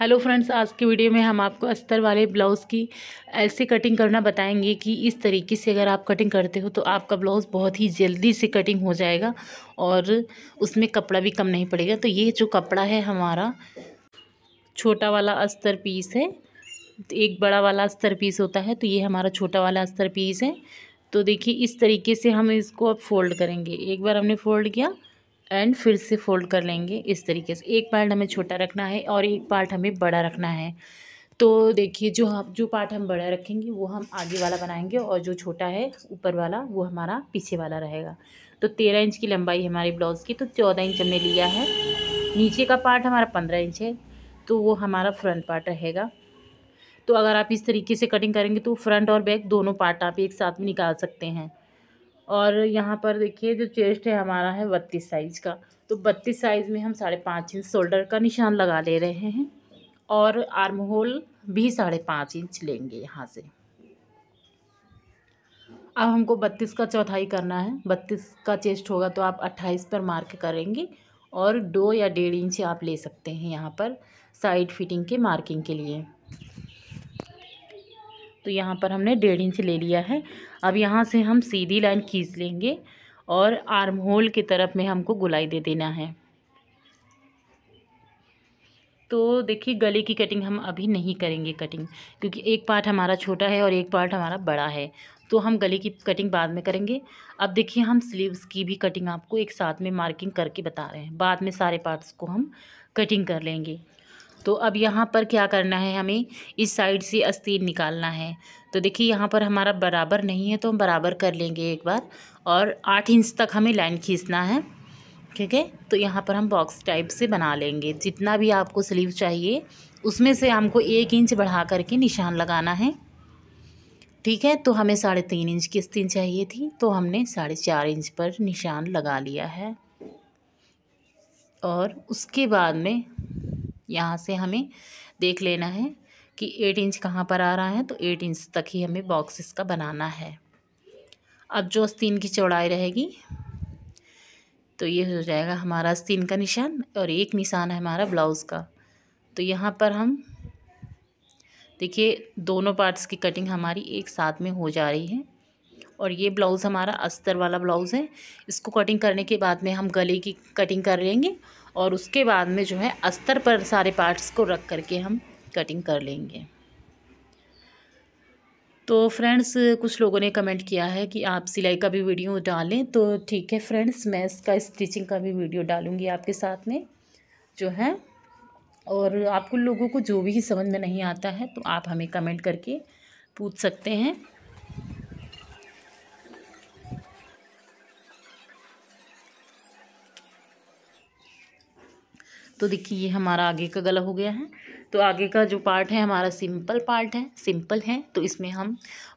hello friends आज के video में हम आपको अस्तर वाले ब्लाउज़ की ऐसे कटिंग करना बताएंगे कि इस तरीके से अगर आप कटिंग करते हो तो आपका ब्लाउज़ बहुत ही जल्दी से कटिंग हो जाएगा और उसमें कपड़ा भी कम नहीं पड़ेगा तो ये जो कपड़ा है हमारा छोटा वाला अस्तर पीस है एक बड़ा वाला अस्तर पीस होता है तो ये हमारा छोटा वाला अस्तर पीस है तो देखिए इस तरीके से हम इसको अब फोल्ड करेंगे एक बार हमने फोल्ड किया एंड फिर से फोल्ड कर लेंगे इस तरीके से एक पार्ट हमें छोटा रखना है और एक पार्ट हमें बड़ा रखना है तो देखिए जो हम जो पार्ट हम बड़ा रखेंगे वो हम आगे वाला बनाएंगे और जो छोटा है ऊपर वाला वो हमारा पीछे वाला रहेगा तो तेरह इंच की लंबाई हमारी हमारे ब्लाउज़ की तो चौदह इंच हमने लिया है नीचे का पार्ट हमारा पंद्रह इंच है तो वो हमारा फ्रंट पार्ट रहेगा तो अगर आप इस तरीके से कटिंग करेंगे तो फ्रंट और बैक दोनों पार्ट आप एक साथ में निकाल सकते हैं और यहाँ पर देखिए जो चेस्ट है हमारा है बत्तीस साइज़ का तो बत्तीस साइज़ में हम साढ़े पाँच इंच शोल्डर का निशान लगा ले रहे हैं और आर्म होल भी साढ़े पाँच इंच लेंगे यहाँ से अब हमको बत्तीस का चौथाई करना है बत्तीस का चेस्ट होगा तो आप अट्ठाईस पर मार्क करेंगे और दो या डेढ़ इंच आप ले सकते हैं यहाँ पर साइड फिटिंग के मार्किंग के लिए तो यहाँ पर हमने डेढ़ इंच ले लिया है अब यहाँ से हम सीधी लाइन खींच लेंगे और आर्म होल की तरफ में हमको गुलाई दे देना है तो देखिए गले की कटिंग हम अभी नहीं करेंगे कटिंग क्योंकि एक पार्ट हमारा छोटा है और एक पार्ट हमारा बड़ा है तो हम गले की कटिंग बाद में करेंगे अब देखिए हम स्लीव्स की भी कटिंग आपको एक साथ में मार्किंग करके बता रहे हैं बाद में सारे पार्ट्स को हम कटिंग कर लेंगे तो अब यहाँ पर क्या करना है हमें इस साइड से अस्तीन निकालना है तो देखिए यहाँ पर हमारा बराबर नहीं है तो हम बराबर कर लेंगे एक बार और आठ इंच तक हमें लाइन खींचना है ठीक है तो यहाँ पर हम बॉक्स टाइप से बना लेंगे जितना भी आपको स्लीव चाहिए उसमें से हमको एक इंच बढ़ा करके निशान लगाना है ठीक है तो हमें साढ़े तीन इंच की अस्तीन चाहिए थी तो हमने साढ़े चार इंच पर निशान लगा लिया है और उसके बाद में यहाँ से हमें देख लेना है कि एट इंच कहाँ पर आ रहा है तो एट इंच तक ही हमें बॉक्स इसका बनाना है अब जो अस्तीन की चौड़ाई रहेगी तो ये हो जाएगा हमारा अस्तीन का निशान और एक निशान है हमारा ब्लाउज़ का तो यहाँ पर हम देखिए दोनों पार्ट्स की कटिंग हमारी एक साथ में हो जा रही है और ये ब्लाउज़ हमारा अस्तर वाला ब्लाउज़ है इसको कटिंग करने के बाद में हम गले की कटिंग कर लेंगे और उसके बाद में जो है अस्तर पर सारे पार्ट्स को रख करके हम कटिंग कर लेंगे तो फ्रेंड्स कुछ लोगों ने कमेंट किया है कि आप सिलाई का भी वीडियो डालें तो ठीक है फ्रेंड्स मैं इसका स्टिचिंग का भी वीडियो डालूँगी आपके साथ में जो है और आपको लोगों को जो भी समझ में नहीं आता है तो आप हमें कमेंट करके पूछ सकते हैं तो देखिए ये हमारा आगे का गला हो गया है तो आगे का जो पार्ट है हमारा सिंपल पार्ट है सिंपल है तो इसमें हम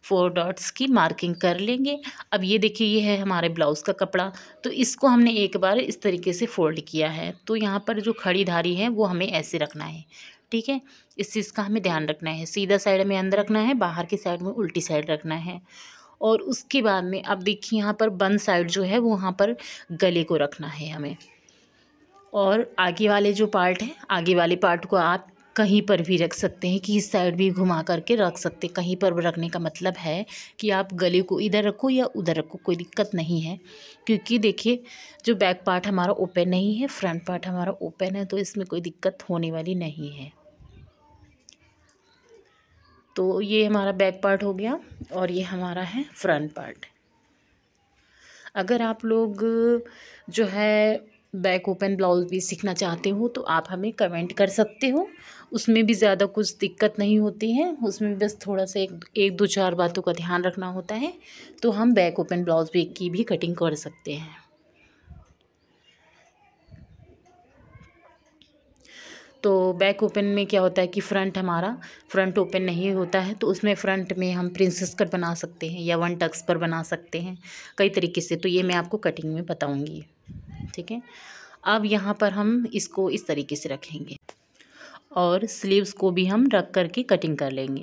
फोर डॉट्स की मार्किंग कर लेंगे अब ये देखिए ये है हमारे ब्लाउज़ का कपड़ा तो इसको हमने एक बार इस तरीके से फोल्ड किया है तो यहाँ पर जो खड़ी धारी है वो हमें ऐसे रखना है ठीक है इस चीज़ का हमें ध्यान रखना है सीधा साइड में अंदर रखना है बाहर की साइड में उल्टी साइड रखना है और उसके बाद में अब देखिए यहाँ पर बंद साइड जो है वो वहाँ पर गले को रखना है हमें और आगे वाले जो पार्ट है आगे वाले पार्ट को आप कहीं पर भी रख सकते हैं कि इस साइड भी घुमा करके रख सकते हैं कहीं पर रखने का मतलब है कि आप गले को इधर रखो या उधर रखो कोई दिक्कत नहीं है क्योंकि देखिए जो बैक पार्ट हमारा ओपन नहीं है फ्रंट पार्ट हमारा ओपन है तो इसमें कोई दिक्कत होने वाली नहीं है तो ये हमारा बैक पार्ट हो गया और ये हमारा है फ्रंट पार्ट अगर आप लोग जो है बैक ओपन ब्लाउज़ भी सीखना चाहते हो तो आप हमें कमेंट कर सकते हो उसमें भी ज़्यादा कुछ दिक्कत नहीं होती है उसमें बस थोड़ा सा एक एक दो चार बातों का ध्यान रखना होता है तो हम बैक ओपन ब्लाउज़ भी की भी कटिंग कर सकते हैं तो बैक ओपन में क्या होता है कि फ्रंट हमारा फ्रंट ओपन नहीं होता है तो उसमें फ्रंट में हम प्रिंसेस कट बना सकते हैं या वन टक्स पर बना सकते हैं कई तरीके से तो ये मैं आपको कटिंग में बताऊँगी ठीक है अब यहाँ पर हम इसको इस तरीके से रखेंगे और स्लीव्स को भी हम रख करके कटिंग कर लेंगे